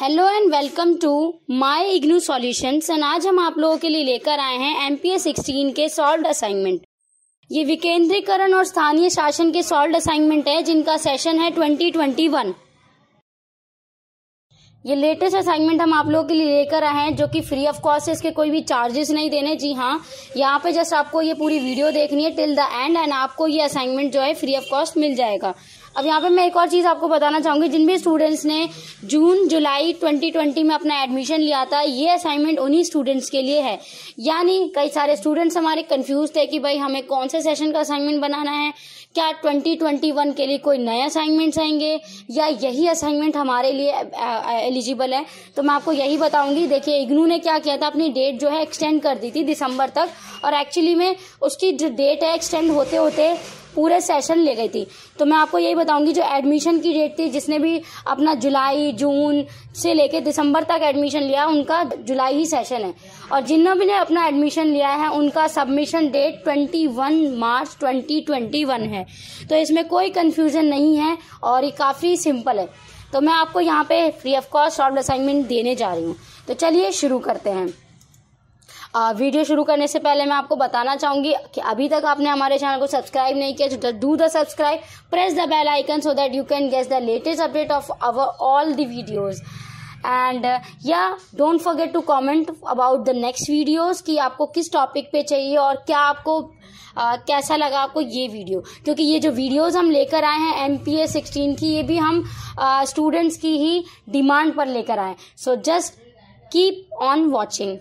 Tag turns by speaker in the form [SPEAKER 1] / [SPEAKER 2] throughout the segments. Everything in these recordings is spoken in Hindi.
[SPEAKER 1] Hello and welcome to my IGNOU solutions and आज हम आप लोगों के लिए लेकर आए हैं एम पी एस सिक्सटीन के सॉल्व असाइनमेंट ये विकेंद्रीकरण और स्थानीय शासन के सॉल्व असाइनमेंट है जिनका सेशन है ट्वेंटी ट्वेंटी वन ये लेटेस्ट असाइनमेंट हम आप लोगों के लिए लेकर आए हैं जो कि फ्री ऑफ कॉस्ट है इसके कोई भी चार्जेस नहीं देने जी हाँ यहाँ पे जस्ट आपको ये पूरी वीडियो देखनी है टिल द एंड एंड आपको ये असाइनमेंट जो है फ्री ऑफ कॉस्ट मिल जाएगा अब यहाँ पे मैं एक और चीज़ आपको बताना चाहूंगी जिन भी स्टूडेंट्स ने जून जुलाई 2020 में अपना एडमिशन लिया था ये असाइनमेंट उन्हीं स्टूडेंट्स के लिए है यानी कई सारे स्टूडेंट्स हमारे कंफ्यूज थे कि भाई हमें कौन से सेशन का असाइनमेंट बनाना है क्या 2021 के लिए कोई नए असाइनमेंट्स आएंगे या यही असाइनमेंट हमारे लिए एलिजिबल है तो मैं आपको यही बताऊंगी देखिए इग्नू ने क्या किया था अपनी डेट जो है एक्सटेंड कर दी थी दिसंबर तक और एक्चुअली में उसकी जो डेट है एक्सटेंड होते होते पूरे सेशन ले गई थी तो मैं आपको यही बताऊंगी जो एडमिशन की डेट थी जिसने भी अपना जुलाई जून से लेके दिसंबर तक एडमिशन लिया उनका जुलाई ही सेशन है और जिन्होंने भी ने अपना एडमिशन लिया है उनका सबमिशन डेट 21 मार्च 2021 है तो इसमें कोई कन्फ्यूजन नहीं है और ये काफ़ी सिंपल है तो मैं आपको यहाँ पे free of cost short assignment देने जा रही हूँ तो चलिए शुरू करते हैं आ, वीडियो शुरू करने से पहले मैं आपको बताना चाहूंगी कि अभी तक आपने हमारे चैनल को सब्सक्राइब नहीं किया तो do the subscribe press the bell icon so that you can get the latest update of our all the videos and या don't forget to comment about the next videos कि आपको किस टॉपिक पे चाहिए और क्या आपको uh, कैसा लगा आपको ये वीडियो क्योंकि ये जो वीडियोस हम लेकर आए हैं एम पी ए सिक्सटीन की ये भी हम स्टूडेंट्स की ही डिमांड पर लेकर आए so just keep on watching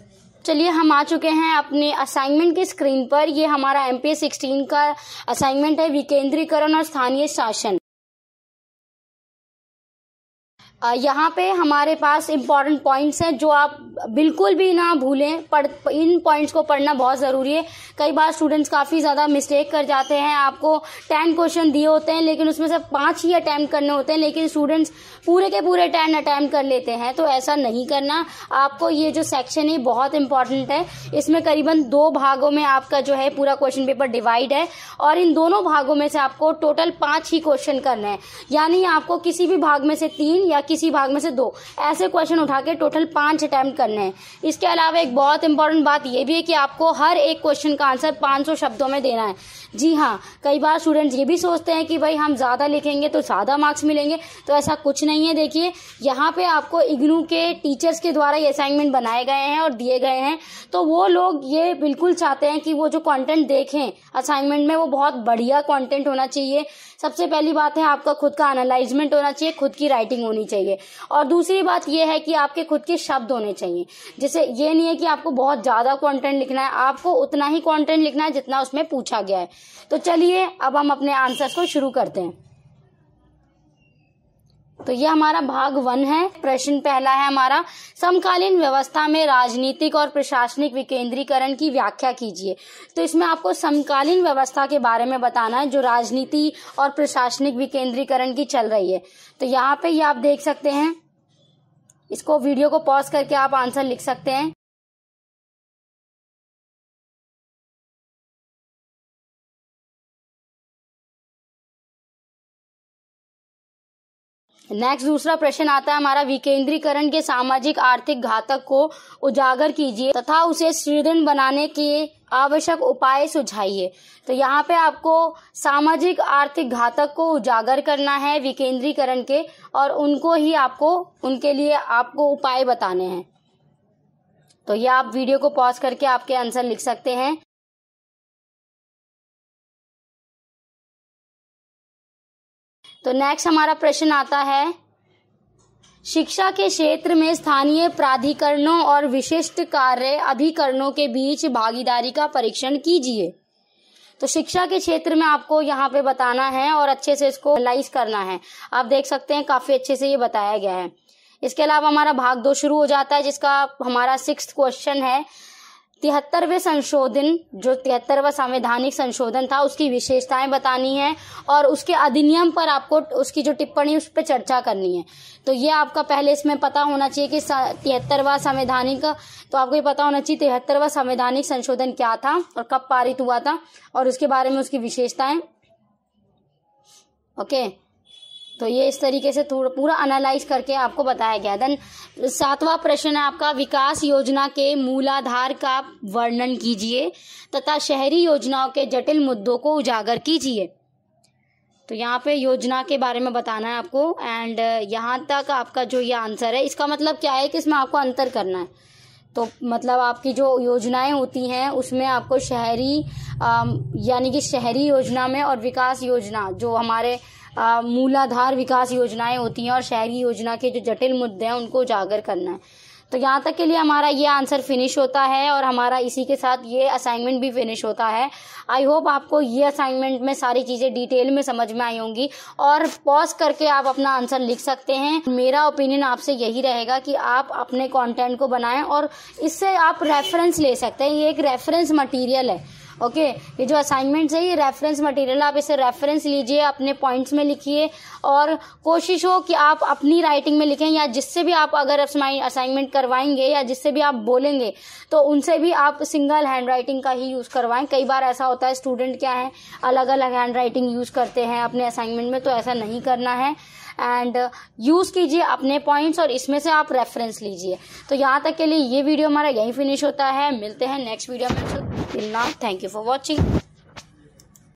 [SPEAKER 1] चलिए हम आ चुके हैं अपने असाइनमेंट की स्क्रीन पर ये हमारा एम पी का असाइनमेंट है विकेंद्रीकरण और स्थानीय शासन यहाँ पे हमारे पास इम्पॉर्टेंट पॉइंट्स हैं जो आप बिल्कुल भी ना भूलें पढ़ इन पॉइंट्स को पढ़ना बहुत ज़रूरी है कई बार स्टूडेंट्स काफ़ी ज़्यादा मिस्टेक कर जाते हैं आपको टेन क्वेश्चन दिए होते हैं लेकिन उसमें से पाँच ही अटैम्प्ट करने होते हैं लेकिन स्टूडेंट्स पूरे के पूरे टेन अटैम्प्ट कर लेते हैं तो ऐसा नहीं करना आपको ये जो सेक्शन है बहुत इंपॉर्टेंट है इसमें करीबन दो भागों में आपका जो है पूरा क्वेश्चन पेपर डिवाइड है और इन दोनों भागों में से आपको टोटल पाँच ही क्वेश्चन करना है यानी आपको किसी भी भाग में से तीन या किसी किसी भाग में से दो ऐसे क्वेश्चन उठा के टोटल पांच अटैम्प्ट करने हैं इसके अलावा एक बहुत इंपॉर्टेंट बात यह भी है कि आपको हर एक क्वेश्चन का आंसर 500 शब्दों में देना है जी हाँ कई बार स्टूडेंट्स ये भी सोचते हैं कि भाई हम ज़्यादा लिखेंगे तो ज़्यादा मार्क्स मिलेंगे तो ऐसा कुछ नहीं है देखिए यहाँ पे आपको इग्नू के टीचर्स के द्वारा ये असाइनमेंट बनाए गए हैं और दिए गए हैं तो वो लोग ये बिल्कुल चाहते हैं कि वो जो कॉन्टेंट देखें असाइनमेंट में वो बहुत बढ़िया कॉन्टेंट होना चाहिए सबसे पहली बात है आपका खुद का एनालाइजमेंट होना चाहिए खुद की राइटिंग होनी चाहिए चाहिए और दूसरी बात यह है कि आपके खुद के शब्द होने चाहिए जैसे ये नहीं है कि आपको बहुत ज़्यादा कॉन्टेंट लिखना है आपको उतना ही कॉन्टेंट लिखना है जितना उसमें पूछा गया है तो चलिए अब हम अपने आंसर्स को शुरू करते हैं तो यह हमारा भाग वन है प्रश्न पहला है हमारा समकालीन व्यवस्था में राजनीतिक और प्रशासनिक विकेंद्रीकरण की व्याख्या कीजिए तो इसमें आपको समकालीन व्यवस्था के बारे में बताना है जो राजनीति और प्रशासनिक विकेंद्रीकरण की चल रही है तो यहाँ पे ये आप देख सकते हैं इसको वीडियो को पॉज करके आप आंसर लिख सकते हैं नेक्स्ट दूसरा प्रश्न आता है हमारा विकेंद्रीकरण के सामाजिक आर्थिक घातक को उजागर कीजिए तथा उसे सुदृढ़ बनाने के आवश्यक उपाय सुझाइए तो यहाँ पे आपको सामाजिक आर्थिक घातक को उजागर करना है विकेंद्रीकरण के और उनको ही आपको उनके लिए आपको उपाय बताने हैं तो ये आप वीडियो को पॉज करके आपके आंसर लिख सकते हैं तो नेक्स्ट हमारा प्रश्न आता है शिक्षा के क्षेत्र में स्थानीय प्राधिकरणों और विशिष्ट कार्य अभिकरणों के बीच भागीदारी का परीक्षण कीजिए तो शिक्षा के क्षेत्र में आपको यहाँ पे बताना है और अच्छे से इसको एनालाइज करना है आप देख सकते हैं काफी अच्छे से ये बताया गया है इसके अलावा हमारा भाग दो शुरू हो जाता है जिसका हमारा सिक्स क्वेश्चन है तिहत्तरवे संशोधन जो तिहत्तरवा संवैधानिक संशोधन था उसकी विशेषताएं बतानी है और उसके अधिनियम पर आपको उसकी जो टिप्पणी उस पर चर्चा करनी है तो ये आपका पहले इसमें पता होना चाहिए कि तिहत्तरवा संवैधानिक तो आपको ये पता होना चाहिए तिहत्तरवा संवैधानिक संशोधन क्या था और कब पारित हुआ था और उसके बारे में उसकी विशेषताएं ओके okay. तो ये इस तरीके से थोड़ा पूरा एनालाइज करके आपको बताया गया देन सातवां प्रश्न है आपका विकास योजना के मूलाधार का वर्णन कीजिए तथा शहरी योजनाओं के जटिल मुद्दों को उजागर कीजिए तो यहाँ पे योजना के बारे में बताना है आपको एंड uh, यहाँ तक आपका जो ये आंसर है इसका मतलब क्या है कि इसमें आपको अंतर करना है तो मतलब आपकी जो योजनाएं होती हैं उसमें आपको शहरी um, यानी कि शहरी योजना में और विकास योजना जो हमारे मूलाधार विकास योजनाएं होती हैं और शहरी योजना के जो जटिल मुद्दे हैं उनको उजागर करना है तो यहाँ तक के लिए हमारा ये आंसर फिनिश होता है और हमारा इसी के साथ ये असाइनमेंट भी फिनिश होता है आई होप आपको ये असाइनमेंट में सारी चीज़ें डिटेल में समझ में आई होंगी और पॉज करके आप अपना आंसर लिख सकते हैं मेरा ओपिनियन आपसे यही रहेगा कि आप अपने कंटेंट को बनाएं और इससे आप रेफरेंस ले सकते हैं ये एक रेफरेंस मटेरियल है ओके ये जो असाइनमेंट्स है ये रेफरेंस मटेरियल आप इसे रेफरेंस लीजिए अपने पॉइंट्स में लिखिए और कोशिश हो कि आप अपनी राइटिंग में लिखें या जिससे भी आप अगर असाइनमेंट करवाएंगे या जिससे भी आप बोलेंगे तो उनसे भी आप सिंगल हैंड राइटिंग का ही यूज़ करवाएं कई बार ऐसा होता है स्टूडेंट क्या है अलग अलग हैंड राइटिंग यूज़ करते हैं अपने असाइनमेंट में तो ऐसा नहीं करना है एंड यूज़ कीजिए अपने पॉइंट्स और इसमें से आप रेफरेंस लीजिए तो यहाँ तक के लिए ये वीडियो हमारा यहीं फिनिश होता है मिलते हैं नेक्स्ट वीडियो में Till now, thank you for watching.